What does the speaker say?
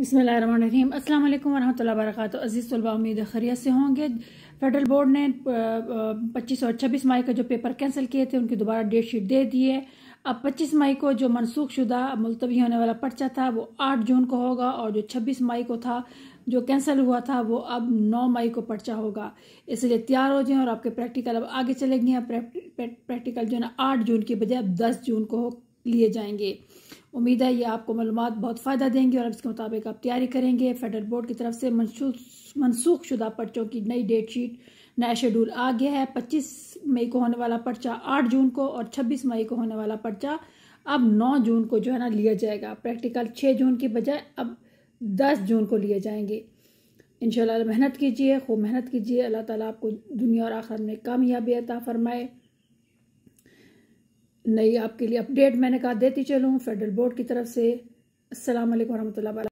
बिसमीम अल्लाम वरक अज़ीज़ तलबा उम्मीद खरियत से होंगे फेडरल बोर्ड ने पच्चीस और छब्बीस मई का जो पेपर कैंसिल किए थे उनकी दोबारा डेट शीट दे दी है अब 25 मई को जो मनसूख शुदा मुलतवी होने वाला पर्चा था वो 8 जून को होगा और जो 26 मई को था जो कैंसिल हुआ था वो अब 9 मई को पर्चा होगा इसलिए तैयार हो जाए और आपके प्रैक्टिकल अब आगे चलेंगे प्रैक्टिकल जो है ना आठ जून की बजाय दस जून को लिए जाएंगे उम्मीद है ये आपको मालूम बहुत फ़ायदा देंगे और इसके मुताबिक आप तैयारी करेंगे फेडरल बोर्ड की तरफ से मनसूख शुदा पर्चों की नई डेट शीट नया शेड्यूल आ गया है 25 मई को होने वाला पर्चा 8 जून को और 26 मई को होने वाला पर्चा अब 9 जून को जो है ना लिया जाएगा प्रैक्टिकल 6 जून की बजाय अब 10 जून को लिए जाएंगे इन मेहनत कीजिए खूब मेहनत कीजिए अल्लाह ताला आपको दुनिया और आखिर में कामयाबी अता फरमाए नई आपके लिए अपडेट मैंने कहा देती चलूँ फेडरल बोर्ड की तरफ से असल वरहमल